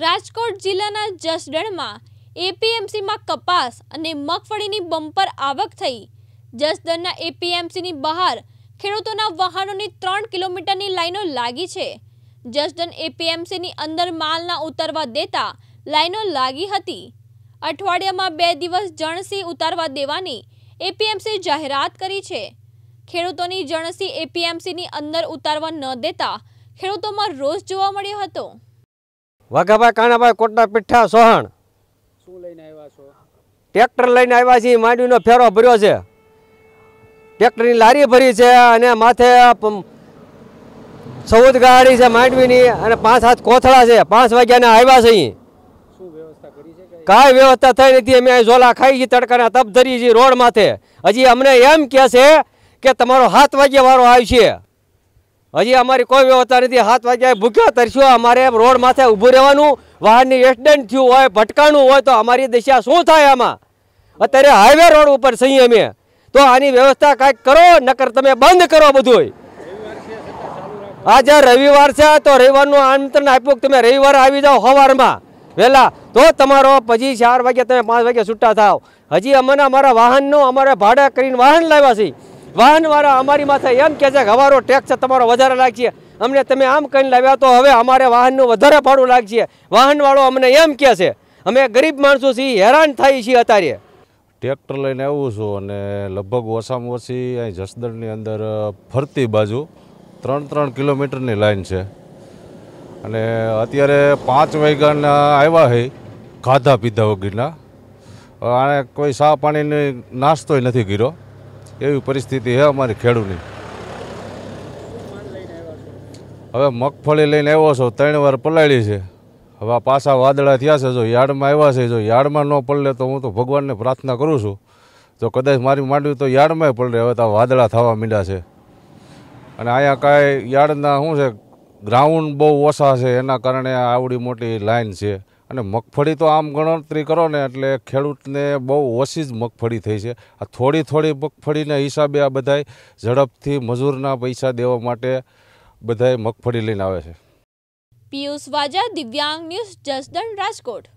રાજકોટ જિલ્લાના જસદણમાં એપીએમસીમાં કપાસ અને મગફળીની બમ્પર આવક થઈ જસદણના એપીએમસીની બહાર ખેડૂતોના વાહનોની ત્રણ કિલોમીટરની લાઈનો લાગી છે જસદણ એપીએમસીની અંદર માલના ઉતારવા દેતા લાઈનો લાગી હતી અઠવાડિયામાં બે દિવસ જણસી ઉતારવા દેવાની એપીએમસી જાહેરાત કરી છે ખેડૂતોની જણસી એપીએમસીની અંદર ઉતારવા ન દેતા ખેડૂતોમાં રોષ જોવા મળ્યો હતો વાઘાભાઈ કાણાભાઈ કોટડા પીઠા સોહણ શું લઈને આવ્યા છો ટ્રેક્ટર લઈને આવ્યા છીએ માંડવીનો ફેરો ભર્યો છે ટ્રેક્ટરની લારી ભરી છે અને માથે સૌદ ગાડી છે માંડવીની અને પાંચ હાથ કોથળા છે પાંચ વાગ્યાના આવ્યા છે અહીં કાંઈ વ્યવસ્થા થઈ નથી અમે ઝોલા ખાઈ છીએ તડકાના તપ ધરી છીએ રોડ માથે હજી અમને એમ કહે છે કે તમારો હાથ વાગ્યા વાળો છે હજી અમારી કોઈ વ્યવસ્થા નથી સાત વાગ્યાએ ભૂખ્યો તરશું અમારે રોડ માથે ઊભું રહેવાનું વાહનની એક્સિડન્ટ થયું હોય ભટકાણું હોય તો અમારી દિશા શું થાય આમાં અત્યારે હાઈવે રોડ ઉપર છીએ અમે તો આની વ્યવસ્થા કાંઈક કરો નકર તમે બંધ કરો બધું આ આજે રવિવાર છે તો રવિવારનું આમંત્રણ આપ્યું તમે રવિવારે આવી જાઓ સવારમાં વહેલા તો તમારો પછી ચાર વાગ્યા તમે પાંચ વાગ્યા છૂટા થાવ હજી અમને અમારા વાહનનું અમારે ભાડા કરીને વાહન લાવ્યા છીએ વાહનવાળા અમારી માથે એમ કહે છે કે હવારો ટેક્સ તમારો વધારે લાગશે અમને તમે આમ કહીને લાવ્યા તો હવે અમારે વાહનનું વધારે ભાડું લાગશે વાહનવાળો અમને એમ કહે છે અમે ગરીબ માણસો છીએ હેરાન થાય છીએ અત્યારે ટ્રેક્ટર લઈને આવું છું અને લગભગ ઓછામાં ઓછી અહીં જસદણની અંદર ફરતી બાજુ ત્રણ ત્રણ કિલોમીટરની લાઈન છે અને અત્યારે પાંચ વાગ્યાના આવ્યા હે ખાધા પીધા વગરના આને કોઈ સા પાણીની નાસ્તોય નથી ગીરો એવી પરિસ્થિતિ છે અમારી ખેડૂની હવે મગફળી લઈને આવ્યો છો ત્રણ વાર પલાળી છે હવે પાછા વાદળા થયા છે જો યાર્ડમાં આવ્યા છે જો યાર્ડમાં ન પલળે તો હું તો ભગવાનને પ્રાર્થના કરું છું જો કદાચ મારી માંડવી તો યાર્ડમાં પલળે હવે તો વાદળા થવા માંડ્યા છે અને અહીંયા કાંઈ યાર્ડના શું છે ગ્રાઉન્ડ બહુ ઓછા છે એના કારણે આવડી મોટી લાઈન છે અને મગફળી તો આમ ગણતરી કરો ને એટલે ખેડૂતને બહુ ઓછી જ મગફળી થઈ છે આ થોડી થોડી મગફળીના હિસાબે આ બધાય ઝડપથી મજૂરના પૈસા દેવા માટે બધાય મગફળી લઈને આવે છે પિયુષ વાજા દિવ્યાંગ ન્યૂઝ જસદણ રાજકોટ